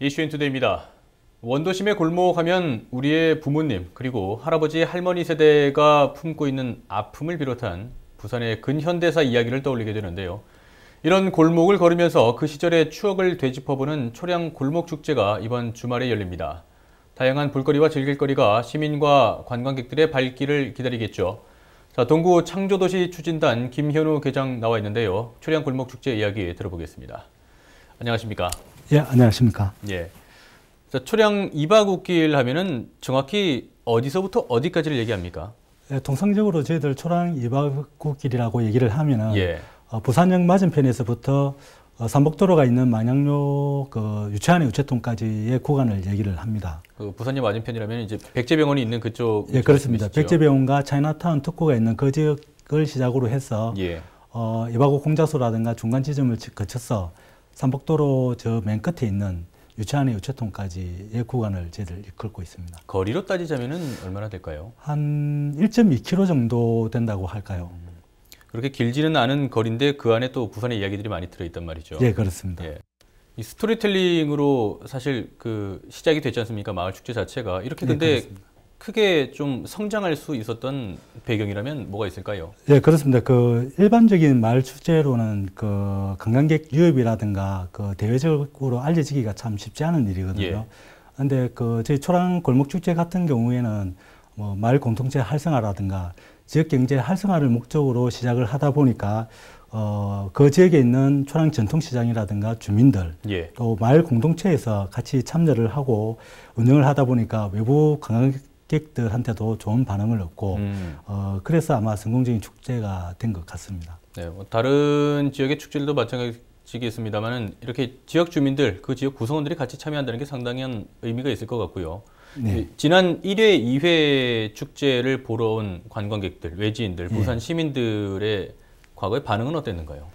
이슈인투데이입니다. 원도심의 골목 하면 우리의 부모님 그리고 할아버지 할머니 세대가 품고 있는 아픔을 비롯한 부산의 근현대사 이야기를 떠올리게 되는데요. 이런 골목을 걸으면서 그 시절의 추억을 되짚어보는 초량 골목 축제가 이번 주말에 열립니다. 다양한 볼거리와 즐길거리가 시민과 관광객들의 발길을 기다리겠죠. 자, 동구 창조도시 추진단 김현우 계장 나와 있는데요. 초량 골목 축제 이야기 들어보겠습니다. 안녕하십니까? 예, 안녕하십니까. 예. 자, 초량 2박 5길 하면은 정확히 어디서부터 어디까지를 얘기합니까? 예, 통상적으로 저희들 초량 2박 5길이라고 얘기를 하면은 예. 어, 부산역 맞은편에서부터 어, 삼복도로가 있는 망양로 그 유채안의 우체통까지의 구간을 얘기를 합니다. 그 부산역 맞은편이라면 이제 백제병원이 있는 그쪽 예, 그렇습니다. 백제병원과 차이나타운 특구가 있는 그 지역을 시작으로 해서 예. 어, 이바고 공작소라든가 중간 지점을 거쳐서 삼복도로 저 맨 끝에 있는 유치원의 유채통까지의 구간을 저희들 이끌고 있습니다. 거리로 따지자면 얼마나 될까요? 한 1.2km 정도 된다고 할까요? 음. 그렇게 길지는 않은 거리인데 그 안에 또 부산의 이야기들이 많이 들어있단 말이죠. 예, 그렇습니다. 예. 이 스토리텔링으로 사실 그 시작이 되지 않습니까? 마을 축제 자체가 이렇게 네, 근데 네, 크게 좀 성장할 수 있었던 배경이라면 뭐가 있을까요? 예, 그렇습니다. 그 일반적인 마을 제로는그 관광객 유입이라든가 그 대외적으로 알려지기가 참 쉽지 않은 일이거든요. 예. 근데 그 저희 초랑 골목 축제 같은 경우에는 뭐 마을 공동체 활성화라든가 지역 경제 활성화를 목적으로 시작을 하다 보니까 어, 그 지역에 있는 초랑 전통시장이라든가 주민들 예. 또 마을 공동체에서 같이 참여를 하고 운영을 하다 보니까 외부 관광객 객들한테도 좋은 반응을 얻고 음. 어, 그래서 아마 성공적인 축제가 된 것 같습니다. 네, 뭐 다른 지역의 축제들도 마찬가지겠습니다만은 이렇게 지역 주민들 그 지역 구성원들이 같이 참여한다는 게 상당한 의미가 있을 것 같고요. 네. 지난 1회, 2회 축제를 보러 온 관광객들, 외지인들, 예. 부산 시민들의 과거의 반응은 어땠는가요?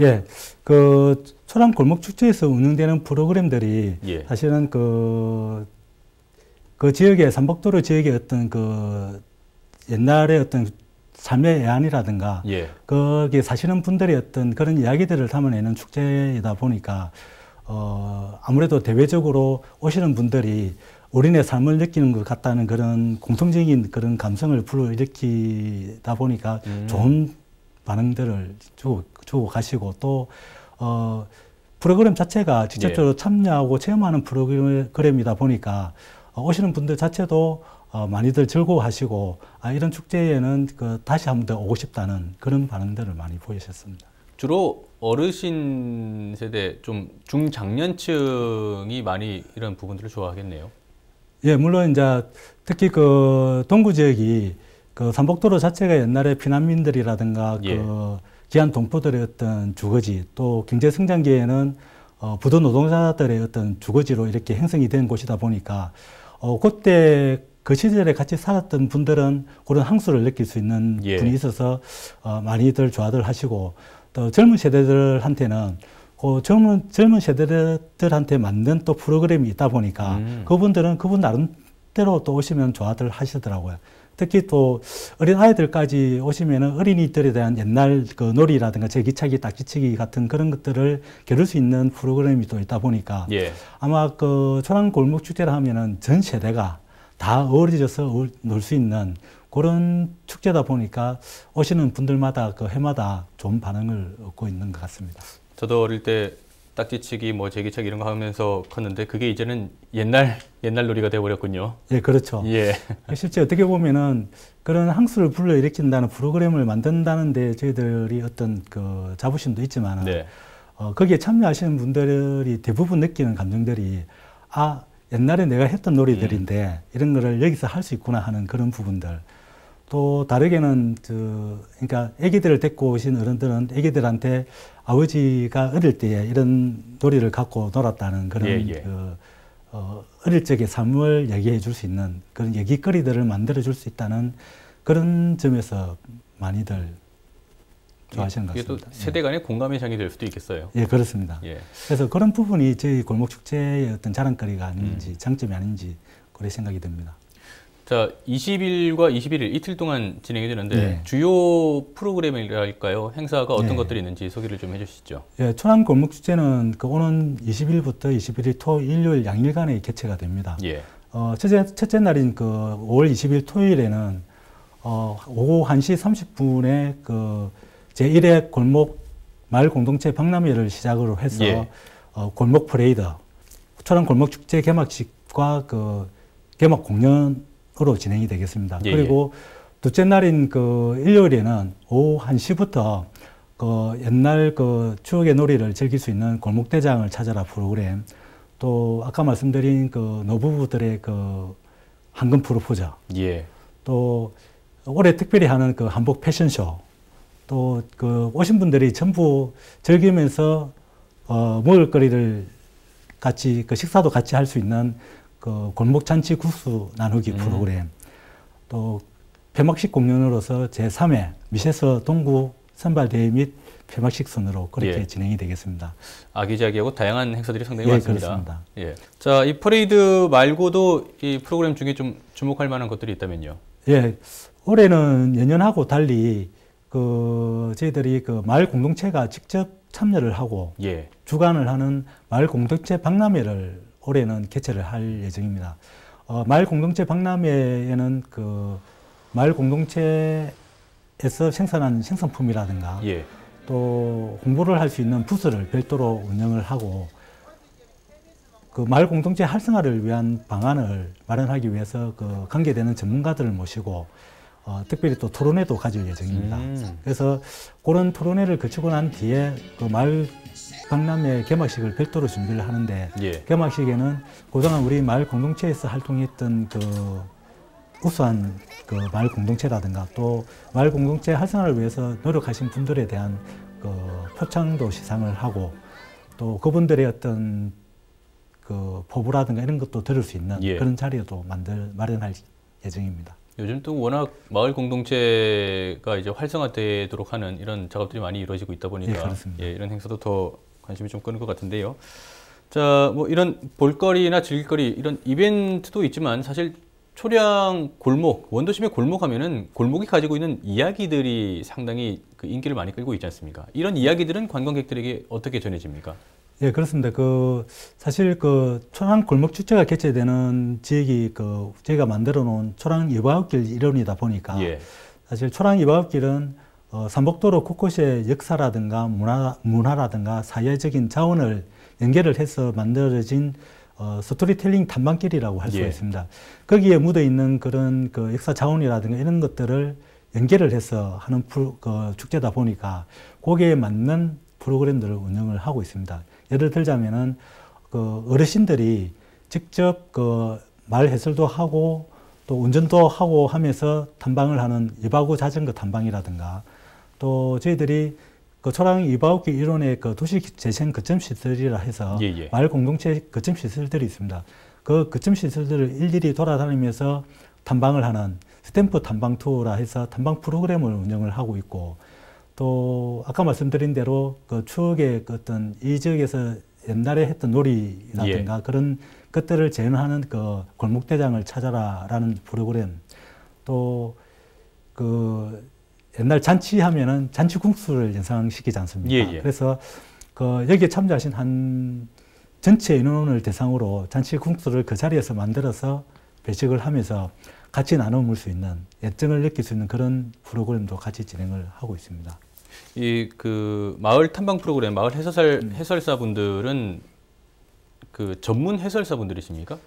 예, 그 초람 골목 축제에서 운영되는 프로그램들이 예. 사실은 그그 지역의 삼복도로 지역의 어떤 그 옛날에 어떤 삶의 애환이라든가 예. 거기 사시는 분들의 어떤 그런 이야기들을 담아내는 축제이다 보니까 어 아무래도 대외적으로 오시는 분들이 우리네 삶을 느끼는 것 같다는 그런 공통적인 그런 감성을 불러일으키다 보니까 음. 좋은 반응들을 주고, 주고 가시고 또 어, 프로그램 자체가 직접적으로 예. 참여하고 체험하는 프로그램이다 보니까 어, 오시는 분들 자체도 어, 많이들 즐거워하시고 아, 이런 축제에는 그 다시 한 번 더 오고 싶다는 그런 반응들을 많이 보이셨습니다. 주로 어르신 세대 좀 중장년층이 많이 이런 부분들을 좋아하겠네요. 예, 물론 이제 특히 그 동구 지역이 그 삼복도로 자체가 옛날에 피난민들이라든가 그 예. 그 기한 동포들의 어떤 주거지 또 경제 성장기에는 어, 부도 노동자들의 어떤 주거지로 이렇게 형성이 된 곳이다 보니까 어, 그때 그 시절에 같이 살았던 분들은 그런 항수를 느낄 수 있는 예. 분이 있어서 어, 많이들 좋아들 하시고 또 젊은 세대들한테는 그 젊은 젊은 세대들한테 맞는 또 프로그램이 있다 보니까 음. 그분들은 그분 나름대로 또 오시면 좋아들 하시더라고요. 특히 또 어린 아이들까지 오시면은 어린이들에 대한 옛날 그 놀이라든가 제기차기, 딱지치기 같은 그런 것들을 겨룰 수 있는 프로그램이 또 있다 보니까 예. 아마 그 초랑 골목 축제를 하면은 전 세대가 다 어우러져서 놀 수 있는 그런 축제다 보니까 오시는 분들마다 그 해마다 좋은 반응을 얻고 있는 것 같습니다. 저도 어릴 때 딱지치기, 뭐 제기차기 이런 거 하면서 컸는데 그게 이제는 옛날 옛날 놀이가 되어버렸군요. 예, 그렇죠. 예. 예. 실제 어떻게 보면은 그런 항수를 불러일으킨다는 프로그램을 만든다는데 저희들이 어떤 그 자부심도 있지만 네. 어, 거기에 참여하시는 분들이 대부분 느끼는 감정들이 아 옛날에 내가 했던 놀이들인데 음. 이런 거를 여기서 할 수 있구나 하는 그런 부분들. 또 다르게는 그 그러니까 아기들을 데리고 오신 어른들은 아기들한테 아버지가 어릴 때에 이런 놀이를 갖고 놀았다는 그런 예, 예. 그 어, 어릴 적의 삶을 얘기해 줄 수 있는 그런 얘기거리들을 만들어 줄 수 있다는 그런 점에서 많이들 좋아하시는 것 예, 같습니다. 세대 예. 간의 예. 공감의 장이 될 수도 있겠어요. 예, 그렇습니다. 예. 그래서 그런 부분이 저희 골목 축제의 어떤 자랑거리가 아닌지 음. 장점이 아닌지 그런 생각이 듭니다. 자, 20일과 21일 이틀 동안 진행이 되는데 네. 주요 프로그램이랄까요? 행사가 어떤 네. 것들이 있는지 소개를 좀 해주시죠. 예, 천안 골목 축제는 그 오는 20일부터 21일 토 일요일 양일간에 개최가 됩니다. 예. 어, 첫째, 첫째 날인 그 5월 20일 토요일에는 어, 오후 1시 30분에 그 제1회 골목 마을 공동체 박람회를 시작으로 해서 예. 어, 골목 프레이더 천안 골목 축제 개막식과 그 개막 공연 으로 진행이 되겠습니다. 예, 예, 그리고 둘째 날인 그 일요일에는 오후 한시부터그 옛날 그 추억의 놀이를 즐길 수 있는 골목대장을 찾아라 프로그램 또 아까 말씀드린 그 노부부들의 그 황금 프로포자 예. 또 올해 특별히 하는 그 한복 패션쇼 또 그 오신 분들이 전부 즐기면서 어 먹을거리를 같이 그 식사도 같이 할 수 있는 그 골목잔치 국수 나누기 음. 프로그램, 또 폐막식 공연으로서 제3회 미세서 동구 선발대회 및 폐막식 선으로 그렇게 예. 진행이 되겠습니다. 아기자기하고 다양한 행사들이 상당히 예, 많습니다. 그렇습니다. 예. 자, 이 퍼레이드 말고도 이 프로그램 중에 좀 주목할 만한 것들이 있다면요? 예. 올해는 연년하고 달리 그 저희들이 그마 공동체가 직접 참여를 하고 예. 주관을 하는 마 공동체 박람회를 올해는 개최를 할 예정입니다. 어, 마을 공동체 박람회에는 그 마을 공동체에서 생산한 생산품이라든가 예. 또 홍보를 할 수 있는 부스를 별도로 운영을 하고 그 마을 공동체 활성화를 위한 방안을 마련하기 위해서 그 관계되는 전문가들을 모시고 어, 특별히 또 토론회도 가질 예정입니다. 음. 그래서 그런 토론회를 거치고 난 뒤에 그 마을 박람회 개막식을 별도로 준비를 하는데 예. 개막식에는 고동안 우리 마을 공동체에서 활동했던 그 우수한 그 마을 공동체라든가 또 마을 공동체 활성화를 위해서 노력하신 분들에 대한 그 표창도 시상을 하고 또 그분들의 어떤 그 포부라든가 이런 것도 들을 수 있는 예. 그런 자리도 만들 마련할 예정입니다. 요즘 또 워낙 마을 공동체가 이제 활성화되도록 하는 이런 작업들이 많이 이루어지고 있다 보니까 예, 예, 이런 행사도 더 관심이 좀 끄는 것 같은데요. 자, 뭐 이런 볼거리나 즐길거리 이런 이벤트도 있지만 사실 초량 골목, 원도심의 골목 하면은 골목이 가지고 있는 이야기들이 상당히 그 인기를 많이 끌고 있지 않습니까? 이런 이야기들은 관광객들에게 어떻게 전해집니까? 예, 그렇습니다. 그 사실 그 초랑 골목 축제가 개최되는 지역이 그 저희가 만들어 놓은 초랑 이바웃길 이론이다 보니까 예. 사실 초랑 이바웃길은 어, 삼복도로 곳곳의 역사라든가 문화 문화라든가 사회적인 자원을 연결을 해서 만들어진 어, 스토리텔링 탐방길이라고할수 예. 있습니다. 거기에 묻어 있는 그런 그 역사 자원이라든가 이런 것들을 연결을 해서 하는 풀, 그 축제다 보니까 거기에 맞는 프로그램들을 운영을 하고 있습니다. 예를 들자면은 그 어르신들이 직접 그말 해설도 하고 또 운전도 하고 하면서 탐방을 하는 이바구 자전거 그 탐방이라든가 또 저희들이 그 초랑 이바우기 이론의 그 도시 재생 거점 시설이라 해서 예, 예. 마을 공동체 거점 시설들이 있습니다. 그 거점 시설들을 일일이 돌아다니면서 탐방을 하는 스탬프 탐방 투어라 해서 탐방 프로그램을 운영을 하고 있고 또 아까 말씀드린 대로 그 추억의 그 어떤 이 지역에서 옛날에 했던 놀이라든가 예. 그런 것들을 재현하는 그 골목대장을 찾아라라는 프로그램 또그 옛날 잔치하면은 잔치국수를 연상시키지 않습니까? 예, 예. 그래서 그 여기에 참여하신 한 전체 인원을 대상으로 잔치국수를그 자리에서 만들어서 배식을 하면서 같이 나눠 먹을 수 있는 애정을 느낄 수 있는 그런 프로그램도 같이 진행을 하고 있습니다. 이그 마을 탐방 프로그램 마을 해설 음. 해설사분들은 그 전문 해설사분들이십니까?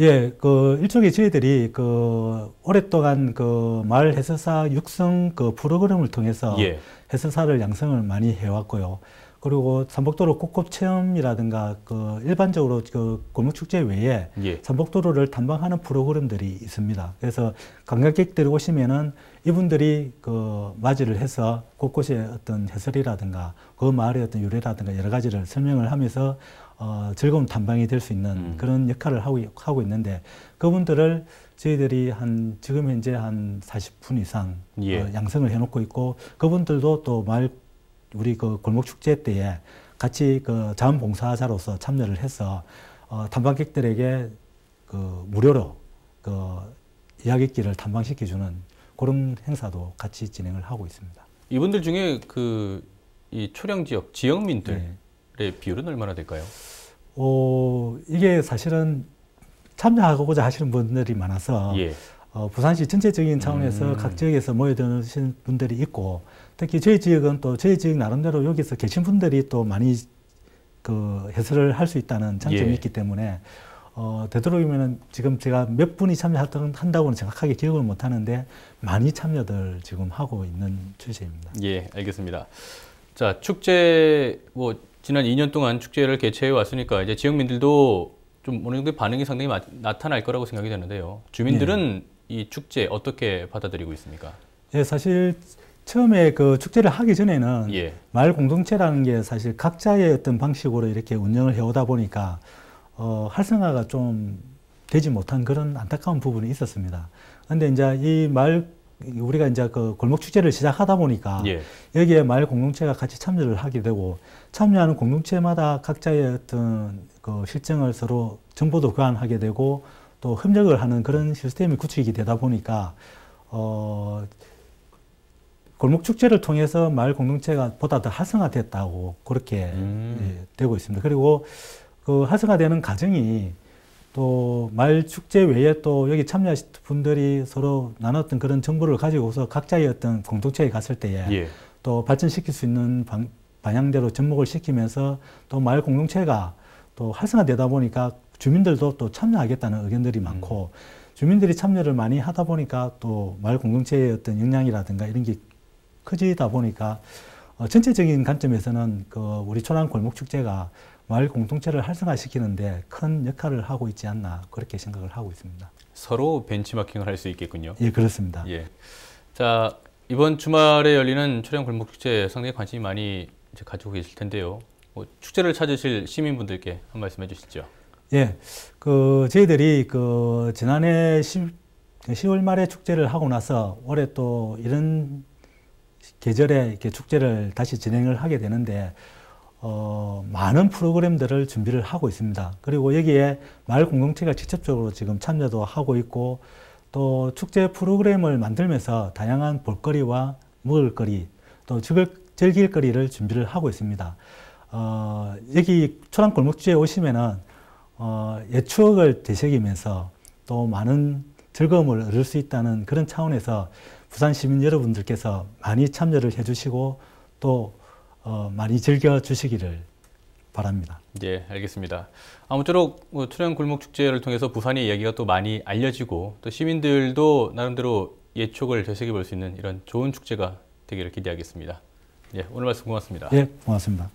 예, 그 일종의 저희들이 그 오랫동안 그 마을 해설사 육성 그 프로그램을 통해서 예. 해설사를 양성을 많이 해왔고요. 그리고 삼복도로 고급 체험이라든가 그 일반적으로 그 골목축제 외에 예. 삼복도로를 탐방하는 프로그램들이 있습니다. 그래서 관광객들이 오시면은 이분들이 그 맞이를 해서 곳곳의 어떤 해설이라든가 그 마을의 어떤 유래라든가 여러 가지를 설명을 하면서 어, 즐거운 탐방이 될 수 있는 음. 그런 역할을 하고, 하고 있는데 그분들을 저희들이 한 지금 현재 한 40분 이상 어, 예. 어, 양성을 해놓고 있고 그분들도 또 마을 우리 그 골목 축제 때에 같이 그 자원봉사자로서 참여를 해서 어, 탐방객들에게 그 무료로 그 이야기길을 탐방시켜주는 그런 행사도 같이 진행을 하고 있습니다. 이분들 중에 그 이 초량 지역 지역민들의 네. 비율은 얼마나 될까요? 어, 이게 사실은 참여하고자 하시는 분들이 많아서 예. 어, 부산시 전체적인 차원에서 음. 각 지역에서 모여드신 분들이 있고 특히 저희 지역은 또 저희 지역 나름대로 여기서 계신 분들이 또 많이 그 해설을 할 수 있다는 장점이 예. 있기 때문에 어, 되도록이면 지금 제가 몇 분이 참여하던 한다고는 정확하게 기억을 못 하는데 많이 참여들 지금 하고 있는 추세입니다. 예, 알겠습니다. 자, 축제 뭐 지난 2년 동안 축제를 개최해 왔으니까 이제 지역민들도 좀 어느 정도 반응이 상당히 마, 나타날 거라고 생각이 되는데요. 주민들은 예. 이 축제 어떻게 받아들이고 있습니까? 예, 사실 처음에 그 축제를 하기 전에는 예. 마을 공동체라는 게 사실 각자의 어떤 방식으로 이렇게 운영을 해오다 보니까 어, 활성화가 좀 되지 못한 그런 안타까운 부분이 있었습니다. 근데 이제 이 마을 우리가 이제 그 골목 축제를 시작하다 보니까 예. 여기에 마을 공동체가 같이 참여를 하게 되고 참여하는 공동체마다 각자의 어떤 그 실정을 서로 정보도 교환하게 되고 또 협력을 하는 그런 시스템이 구축이 되다 보니까 어, 골목 축제를 통해서 마을 공동체가 보다 더 활성화됐다고 그렇게 음. 예, 되고 있습니다. 그리고 그 활성화되는 과정이 또 마을 축제 외에 또 여기 참여하신 분들이 서로 나눴던 그런 정보를 가지고서 각자의 어떤 공동체에 갔을 때에 예. 또 발전시킬 수 있는 방, 방향대로 접목을 시키면서 또 마을 공동체가 또 활성화되다 보니까 주민들도 또 참여하겠다는 의견들이 음. 많고 주민들이 참여를 많이 하다 보니까 또 마을 공동체의 어떤 역량이라든가 이런 게 커지다 보니까 어, 전체적인 관점에서는 그 우리 초난 골목 축제가 마을 공동체를 활성화시키는데 큰 역할을 하고 있지 않나 그렇게 생각을 하고 있습니다. 서로 벤치마킹을 할 수 있겠군요. 예, 그렇습니다. 예. 자, 이번 주말에 열리는 초량 골목 축제 상당히 관심이 많이 가지고 계실 텐데요. 뭐 축제를 찾으실 시민분들께 한 말씀 해주시죠. 예. 그, 저희들이 그, 지난해 10, 10월 말에 축제를 하고 나서 올해 또 이런 계절에 이렇게 축제를 다시 진행을 하게 되는데, 어, 많은 프로그램들을 준비를 하고 있습니다. 그리고 여기에 마을 공동체가 직접적으로 지금 참여도 하고 있고, 또 축제 프로그램을 만들면서 다양한 볼거리와 먹을거리, 또 즐길거리를 준비를 하고 있습니다. 어, 여기 초랑 골목지에 오시면은 어, 옛 예, 추억을 되새기면서 또 많은 즐거움을 얻을 수 있다는 그런 차원에서 부산 시민 여러분들께서 많이 참여를 해주시고 또 어, 많이 즐겨 주시기를 바랍니다. 예, 알겠습니다. 아무쪼록 출연 뭐 굴목 축제를 통해서 부산의 이야기가 또 많이 알려지고 또 시민들도 나름대로 예촉을 되새겨 볼수 있는 이런 좋은 축제가 되기를 기대하겠습니다. 예, 오늘 말씀 고맙습니다. 예, 고맙습니다.